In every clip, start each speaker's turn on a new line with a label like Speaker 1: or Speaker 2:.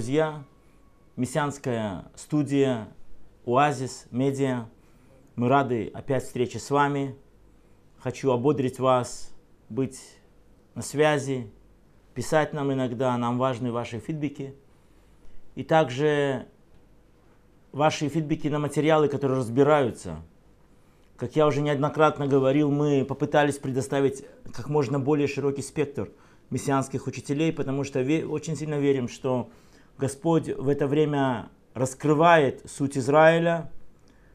Speaker 1: друзья, мессианская студия, Оазис, Медиа. Мы рады опять встрече с вами. Хочу ободрить вас, быть на связи, писать нам иногда, нам важны ваши фидбики. И также ваши фидбики на материалы, которые разбираются. Как я уже неоднократно говорил, мы попытались предоставить как можно более широкий спектр мессианских учителей, потому что очень сильно верим, что Господь в это время раскрывает суть Израиля,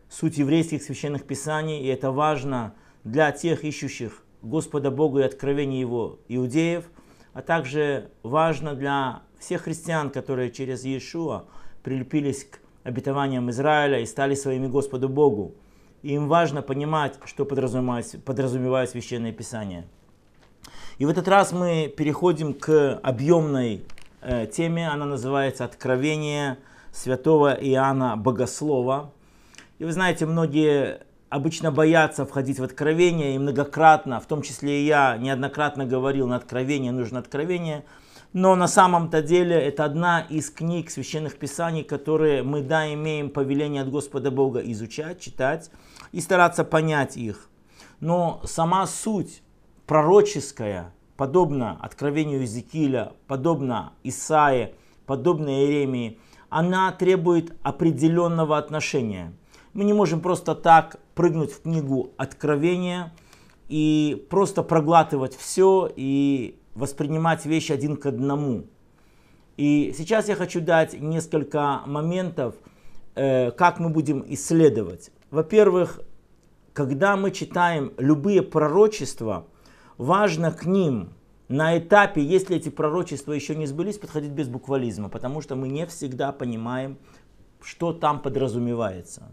Speaker 1: суть еврейских священных писаний, и это важно для тех ищущих Господа Бога и откровения Его иудеев, а также важно для всех христиан, которые через Иешуа прилепились к обетованиям Израиля и стали своими Господу Богу. И им важно понимать, что подразумевает, подразумевает Священное Писание. И в этот раз мы переходим к объемной Э, теме. Она называется «Откровение святого Иоанна Богослова». И вы знаете, многие обычно боятся входить в откровение, и многократно, в том числе и я, неоднократно говорил, на откровение нужно откровение. Но на самом-то деле это одна из книг священных писаний, которые мы, да, имеем повеление от Господа Бога изучать, читать и стараться понять их. Но сама суть пророческая, подобно откровению Иезекииля, подобно Исаии, подобно Иеремии, она требует определенного отношения. Мы не можем просто так прыгнуть в книгу Откровения и просто проглатывать все и воспринимать вещи один к одному. И сейчас я хочу дать несколько моментов, э, как мы будем исследовать. Во-первых, когда мы читаем любые пророчества – важно к ним на этапе, если эти пророчества еще не сбылись, подходить без буквализма, потому что мы не всегда понимаем, что там подразумевается.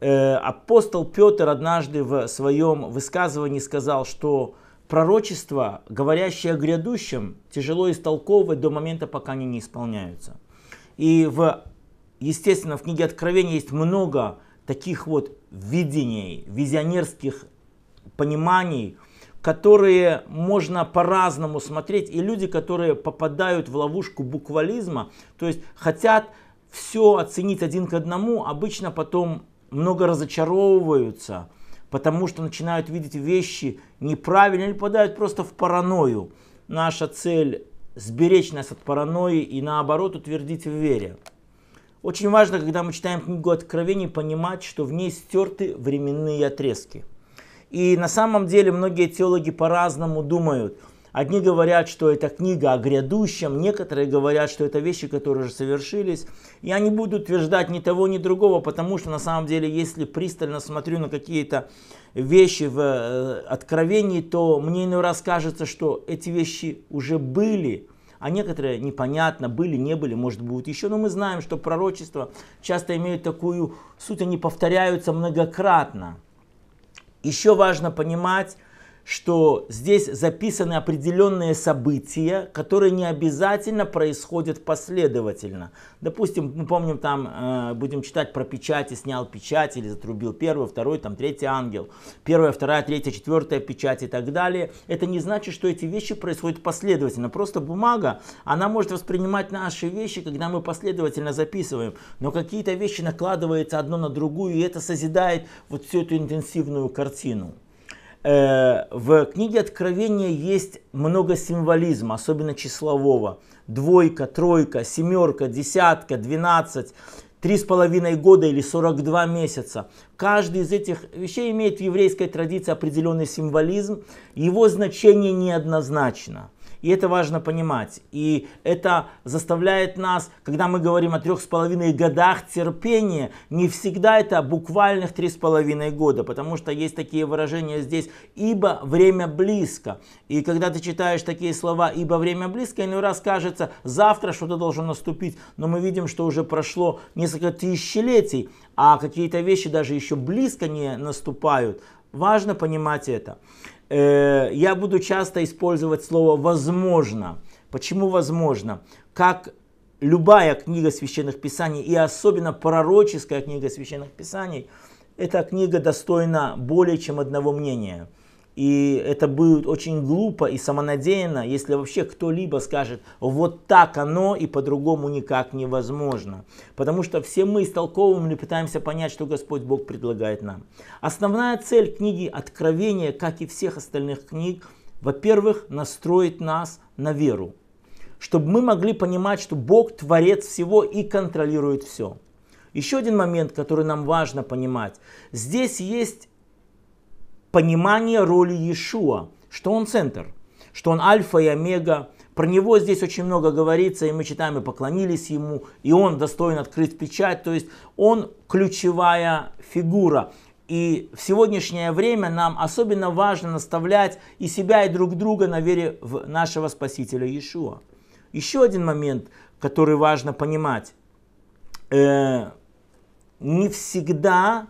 Speaker 1: Э, апостол Петр однажды в своем высказывании сказал, что пророчества, говорящие о грядущем, тяжело истолковывать до момента, пока они не исполняются. И, в, естественно, в книге Откровения есть много таких вот видений, визионерских пониманий – которые можно по-разному смотреть, и люди, которые попадают в ловушку буквализма, то есть хотят все оценить один к одному, обычно потом много разочаровываются, потому что начинают видеть вещи неправильно или попадают просто в паранойю. Наша цель сберечь нас от паранойи и наоборот утвердить в вере. Очень важно, когда мы читаем книгу Откровений, понимать, что в ней стерты временные отрезки. И на самом деле многие теологи по-разному думают. Одни говорят, что это книга о грядущем, некоторые говорят, что это вещи, которые уже совершились. Я не буду утверждать ни того, ни другого, потому что на самом деле, если пристально смотрю на какие-то вещи в э, Откровении, то мне иной раз кажется, что эти вещи уже были, а некоторые непонятно, были, не были, может быть еще. Но мы знаем, что пророчества часто имеют такую суть, они повторяются многократно. Еще важно понимать, что здесь записаны определенные события, которые не обязательно происходят последовательно. Допустим, мы помним, там э, будем читать про печати, снял печать или затрубил первый, второй, там третий ангел, первая, вторая, третья, четвертая печать и так далее. Это не значит, что эти вещи происходят последовательно. Просто бумага, она может воспринимать наши вещи, когда мы последовательно записываем, но какие-то вещи накладываются одно на другую, и это созидает вот всю эту интенсивную картину. Э, в книге Откровения есть много символизма, особенно числового. Двойка, тройка, семерка, десятка, двенадцать, три с половиной года или 42 месяца. Каждый из этих вещей имеет в еврейской традиции определенный символизм. Его значение неоднозначно. И это важно понимать. И это заставляет нас, когда мы говорим о трех с половиной годах терпения, не всегда это буквальных три с половиной года, потому что есть такие выражения здесь «ибо время близко». И когда ты читаешь такие слова «ибо время близко», иной раз кажется, завтра что-то должно наступить, но мы видим, что уже прошло несколько тысячелетий, а какие-то вещи даже еще близко не наступают. Важно понимать это. Э, я буду часто использовать слово «возможно». Почему «возможно»? Как любая книга священных писаний, и особенно пророческая книга священных писаний, эта книга достойна более чем одного мнения – и это будет очень глупо и самонадеянно, если вообще кто-либо скажет, вот так оно и по-другому никак невозможно. Потому что все мы истолковываем или пытаемся понять, что Господь Бог предлагает нам. Основная цель книги Откровения, как и всех остальных книг, во-первых, настроить нас на веру. Чтобы мы могли понимать, что Бог творец всего и контролирует все. Еще один момент, который нам важно понимать. Здесь есть понимание роли Иешуа, что он центр, что он альфа и омега, про него здесь очень много говорится, и мы читаем, и поклонились ему, и он достоин открыть печать, то есть он ключевая фигура. И в сегодняшнее время нам особенно важно наставлять и себя, и друг друга на вере в нашего Спасителя Иешуа. Еще один момент, который важно понимать. Э, не всегда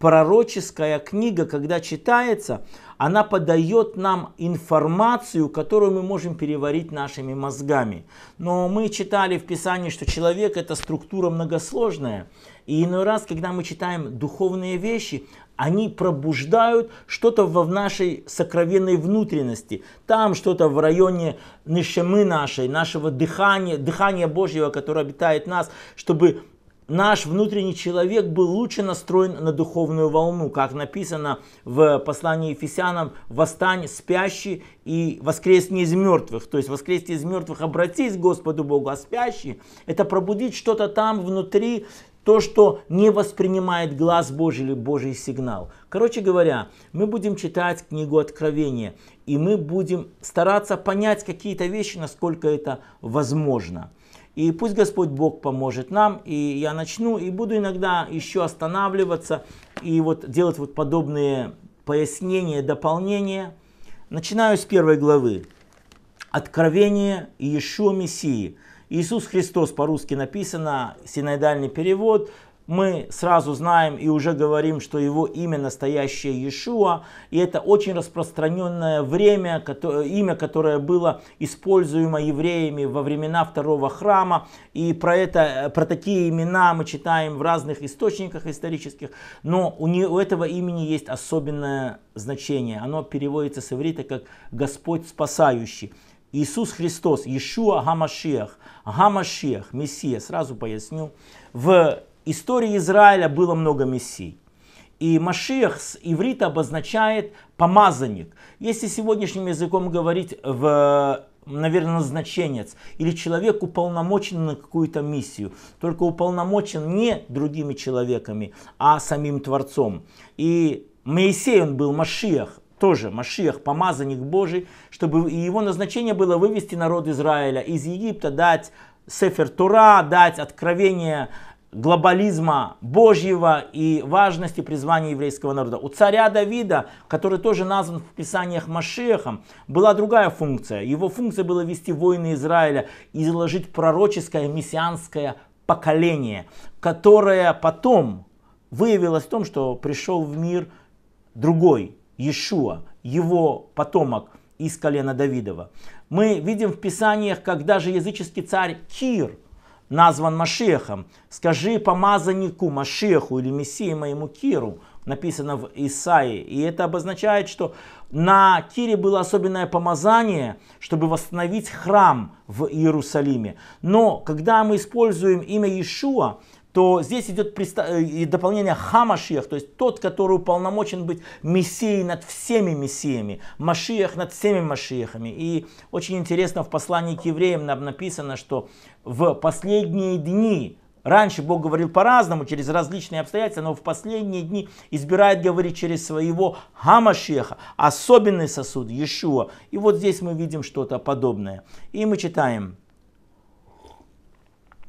Speaker 1: пророческая книга, когда читается, она подает нам информацию, которую мы можем переварить нашими мозгами. Но мы читали в Писании, что человек это структура многосложная. И иной раз, когда мы читаем духовные вещи, они пробуждают что-то в нашей сокровенной внутренности. Там что-то в районе нишемы нашей, нашего дыхания, дыхания Божьего, которое обитает в нас, чтобы наш внутренний человек был лучше настроен на духовную волну, как написано в послании Ефесянам, «Восстань спящий и воскресни из мертвых». То есть воскресни из мертвых, обратись к Господу Богу, а спящий – это пробудить что-то там внутри, то, что не воспринимает глаз Божий или Божий сигнал. Короче говоря, мы будем читать книгу Откровения, и мы будем стараться понять какие-то вещи, насколько это возможно. И пусть Господь Бог поможет нам. И я начну, и буду иногда еще останавливаться и вот делать вот подобные пояснения, дополнения. Начинаю с первой главы. Откровение Иешуа Мессии. Иисус Христос по-русски написано, синодальный перевод, мы сразу знаем и уже говорим, что его имя настоящее Иешуа, и это очень распространенное время, имя, которое было используемо евреями во времена Второго Храма, и про, это, про такие имена мы читаем в разных источниках исторических, но у, не, у этого имени есть особенное значение, оно переводится с иврита как «Господь спасающий». Иисус Христос, Иешуа Гамашиах, Гамашиах, Мессия, сразу поясню, в истории Израиля было много мессий. И Машиах с иврита обозначает помазанник. Если сегодняшним языком говорить в наверное, назначенец или человек уполномочен на какую-то миссию, только уполномочен не другими человеками, а самим Творцом. И Моисей, он был Машиах, тоже Машиах, помазанник Божий, чтобы его назначение было вывести народ Израиля из Египта, дать Сефер Тура, дать откровение глобализма Божьего и важности призвания еврейского народа. У царя Давида, который тоже назван в писаниях Машехом, была другая функция. Его функция была вести войны Израиля и заложить пророческое мессианское поколение, которое потом выявилось в том, что пришел в мир другой, Иешуа, его потомок из колена Давидова. Мы видим в писаниях, как даже языческий царь Кир – назван Машехом. Скажи помазаннику Машеху или Мессии моему Киру, написано в Исаии. И это обозначает, что на Кире было особенное помазание, чтобы восстановить храм в Иерусалиме. Но когда мы используем имя Иешуа, то здесь идет э, дополнение Хамашиях, то есть тот, который уполномочен быть мессией над всеми мессиями, Машиях над всеми Машиехами. И очень интересно, в послании к евреям нам написано, что в последние дни, раньше Бог говорил по-разному, через различные обстоятельства, но в последние дни избирает говорить через своего Хамашеха, особенный сосуд, Иешуа. И вот здесь мы видим что-то подобное. И мы читаем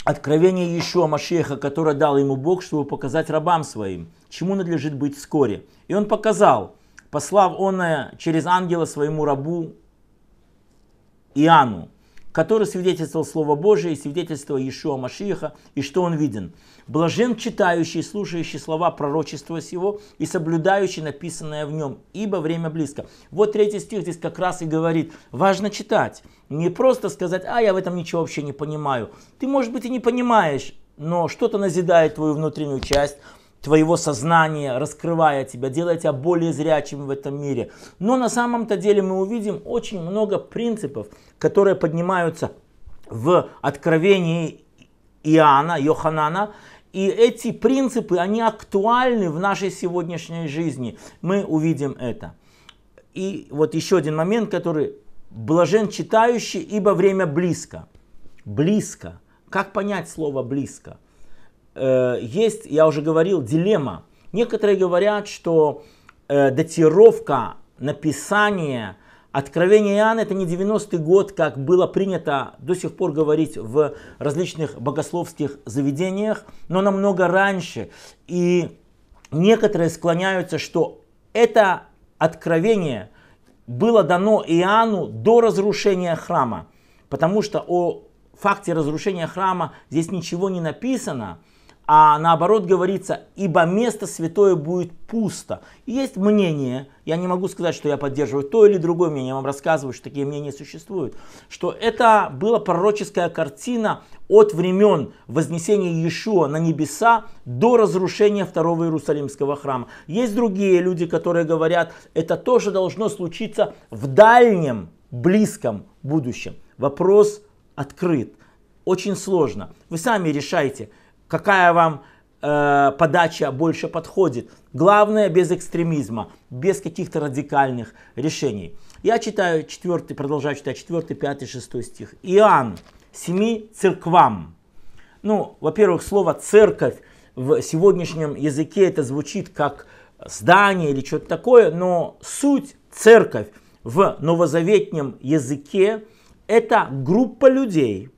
Speaker 1: откровение еще о Машеха, которое дал ему Бог, чтобы показать рабам своим, чему надлежит быть вскоре. И он показал, послав он э, через ангела своему рабу Иоанну, который свидетельствовал Слово Божие и свидетельствовал Иешуа Машииха, и что он виден. Блажен читающий и слушающий слова пророчества сего и соблюдающий написанное в нем, ибо время близко. Вот третий стих здесь как раз и говорит, важно читать, не просто сказать, а я в этом ничего вообще не понимаю. Ты, может быть, и не понимаешь, но что-то назидает твою внутреннюю часть, твоего сознания, раскрывая тебя, делая тебя более зрячим в этом мире. Но на самом-то деле мы увидим очень много принципов, которые поднимаются в откровении Иоанна, Йоханана, и эти принципы, они актуальны в нашей сегодняшней жизни. Мы увидим это. И вот еще один момент, который блажен читающий, ибо время близко. Близко. Как понять слово близко? э, есть, я уже говорил, дилемма. Некоторые говорят, что э, датировка написания Откровения Иоанна это не 90-й год, как было принято до сих пор говорить в различных богословских заведениях, но намного раньше. И некоторые склоняются, что это откровение было дано Иоанну до разрушения храма, потому что о факте разрушения храма здесь ничего не написано – а наоборот говорится, ибо место святое будет пусто. есть мнение, я не могу сказать, что я поддерживаю то или другое мнение, я вам рассказываю, что такие мнения существуют, что это была пророческая картина от времен вознесения Иешуа на небеса до разрушения второго Иерусалимского храма. Есть другие люди, которые говорят, это тоже должно случиться в дальнем, близком будущем. Вопрос открыт. Очень сложно. Вы сами решайте, какая вам э, подача больше подходит. Главное, без экстремизма, без каких-то радикальных решений. Я читаю 4, продолжаю читать 4, 5, 6 стих. Иоанн, семи церквам. Ну, во-первых, слово церковь в сегодняшнем языке это звучит как здание или что-то такое, но суть церковь в новозаветнем языке это группа людей,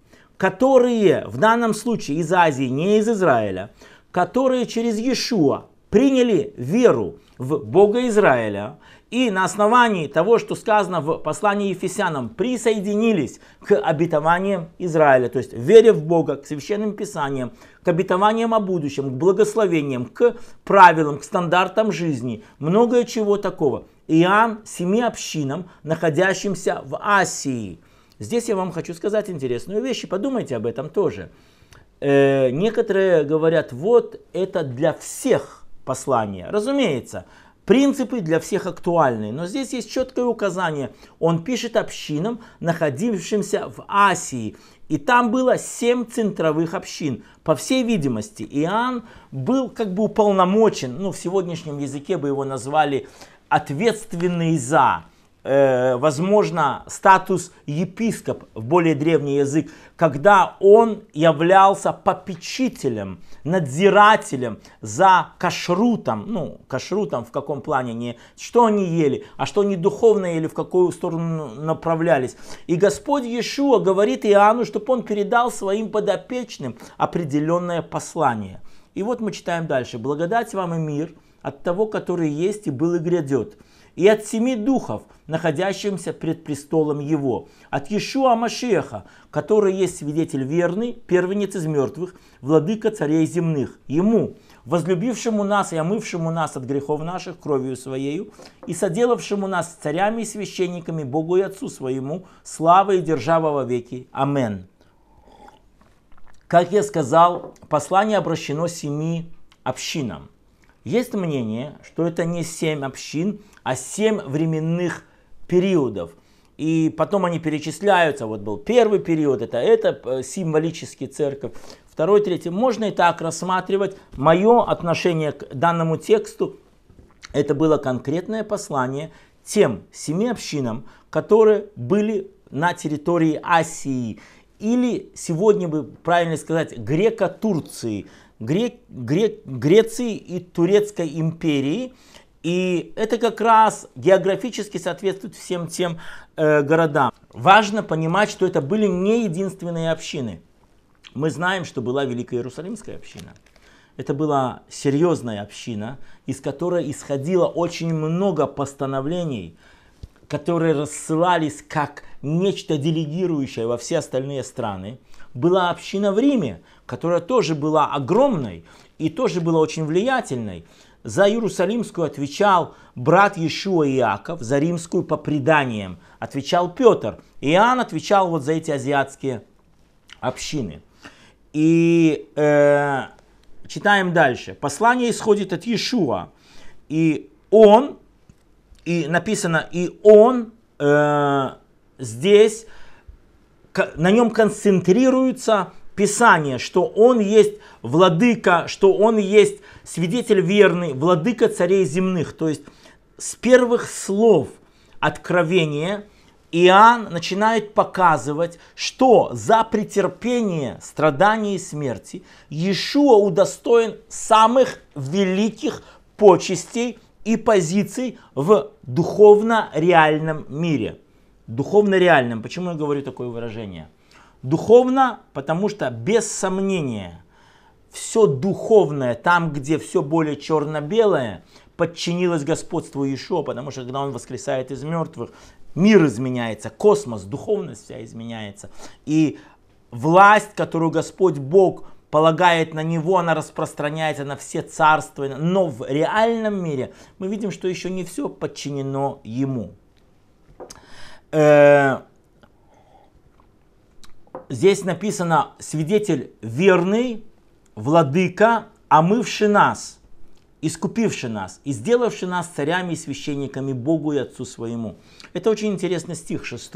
Speaker 1: которые в данном случае из Азии, не из Израиля, которые через Иешуа приняли веру в Бога Израиля и на основании того, что сказано в послании Ефесянам, присоединились к обетованиям Израиля, то есть вере в Бога, к священным писаниям, к обетованиям о будущем, к благословениям, к правилам, к стандартам жизни, многое чего такого. Иоанн семи общинам, находящимся в Асии – Здесь я вам хочу сказать интересную вещь, и подумайте об этом тоже. Э, некоторые говорят, вот это для всех послание. Разумеется, Принципы для всех актуальны, но здесь есть четкое указание. Он пишет общинам, находившимся в Асии. И там было семь центровых общин. По всей видимости, Иоанн был как бы уполномочен, ну в сегодняшнем языке бы его назвали ответственный за э, возможно, статус епископ в более древний язык, когда он являлся попечителем, надзирателем за кашрутом, ну, кашрутом в каком плане, не что они ели, а что они духовно ели, в какую сторону направлялись. И Господь Иешуа говорит Иоанну, чтобы он передал своим подопечным определенное послание. И вот мы читаем дальше. «Благодать вам и мир от того, который есть и был и грядет» и от семи духов, находящимся пред престолом его, от Иешуа Машеха, который есть свидетель верный, первенец из мертвых, владыка царей земных, ему, возлюбившему нас и омывшему нас от грехов наших кровью Своею, и соделавшему нас царями и священниками Богу и Отцу Своему, слава и держава во веки. Амен. Как я сказал, послание обращено семи общинам. Есть мнение, что это не семь общин, а семь временных периодов. И потом они перечисляются, вот был первый период, это, это э, символический церковь, второй, третий. Можно и так рассматривать. Мое отношение к данному тексту, это было конкретное послание тем семи общинам, которые были на территории Асии. Или сегодня бы правильно сказать греко-Турции, грек, грек, Греции и Турецкой империи. И это как раз географически соответствует всем тем э, городам. Важно понимать, что это были не единственные общины. Мы знаем, что была Великая Иерусалимская община. Это была серьезная община, из которой исходило очень много постановлений, которые рассылались как нечто делегирующее во все остальные страны. Была община в Риме, которая тоже была огромной и тоже была очень влиятельной. За Иерусалимскую отвечал брат Иешуа Иаков, за римскую по преданиям отвечал Петр. Иоанн отвечал вот за эти азиатские общины. И э, читаем дальше. Послание исходит от Иешуа. И он, и написано, и он э, здесь, на нем концентрируется Писание, что он есть владыка, что он есть свидетель верный, владыка царей земных. То есть с первых слов откровения Иоанн начинает показывать, что за претерпение страданий и смерти Иешуа удостоен самых великих почестей и позиций в духовно-реальном мире. Духовно-реальном. Почему я говорю такое выражение? Духовно, потому что без сомнения, все духовное, там, где все более черно-белое, подчинилось господству Ишо, потому что когда он воскресает из мертвых, мир изменяется, космос, духовность вся изменяется. И власть, которую Господь Бог полагает на него, она распространяется на все царства. Но в реальном мире мы видим, что еще не все подчинено ему. Э -э здесь написано свидетель верный, владыка, омывший нас, искупивший нас и сделавший нас царями и священниками Богу и Отцу своему. Это очень интересный стих 6.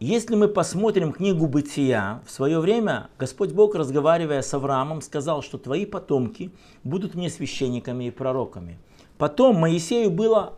Speaker 1: Если мы посмотрим книгу Бытия, в свое время Господь Бог, разговаривая с Авраамом, сказал, что твои потомки будут мне священниками и пророками. Потом Моисею было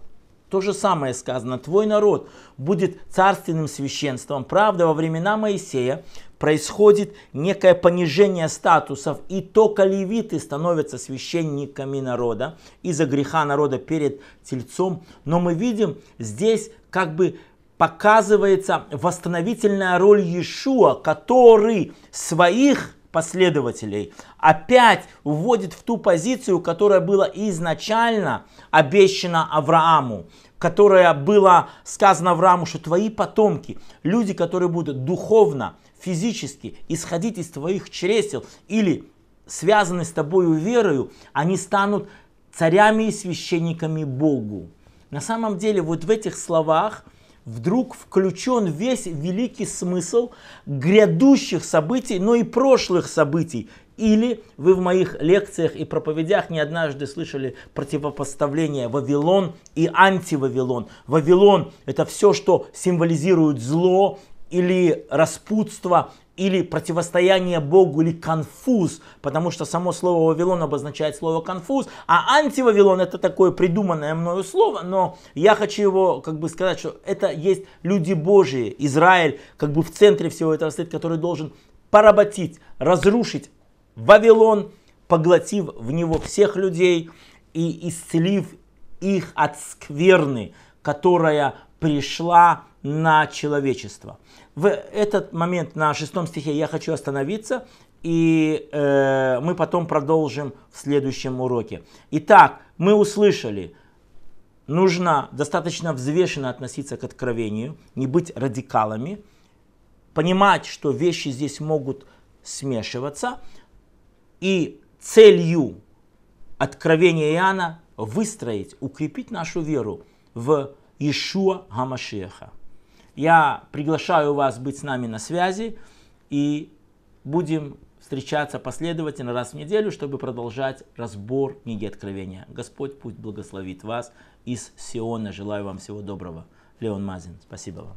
Speaker 1: то же самое сказано, твой народ будет царственным священством. Правда, во времена Моисея происходит некое понижение статусов, и только левиты становятся священниками народа из-за греха народа перед тельцом. Но мы видим здесь как бы показывается восстановительная роль Иешуа, который своих последователей, опять вводит в ту позицию, которая была изначально обещана Аврааму, которая была сказана Аврааму, что твои потомки, люди, которые будут духовно, физически исходить из твоих чресел или связаны с тобою верою, они станут царями и священниками Богу. На самом деле вот в этих словах – вдруг включен весь великий смысл грядущих событий, но и прошлых событий. Или вы в моих лекциях и проповедях не однажды слышали противопоставление Вавилон и антивавилон. Вавилон – это все, что символизирует зло, или распутство, или противостояние Богу, или конфуз, потому что само слово Вавилон обозначает слово конфуз, а антивавилон это такое придуманное мною слово, но я хочу его как бы сказать, что это есть люди Божии, Израиль как бы в центре всего этого стоит, который должен поработить, разрушить Вавилон, поглотив в него всех людей и исцелив их от скверны, которая пришла на человечество. В этот момент на шестом стихе я хочу остановиться, и э, мы потом продолжим в следующем уроке. Итак, мы услышали, нужно достаточно взвешенно относиться к откровению, не быть радикалами, понимать, что вещи здесь могут смешиваться, и целью откровения Иоанна выстроить, укрепить нашу веру в Ишуа Гамашеха. Я приглашаю вас быть с нами на связи и будем встречаться последовательно раз в неделю, чтобы продолжать разбор книги Откровения. Господь пусть благословит вас из Сиона. Желаю вам всего доброго. Леон Мазин, спасибо вам.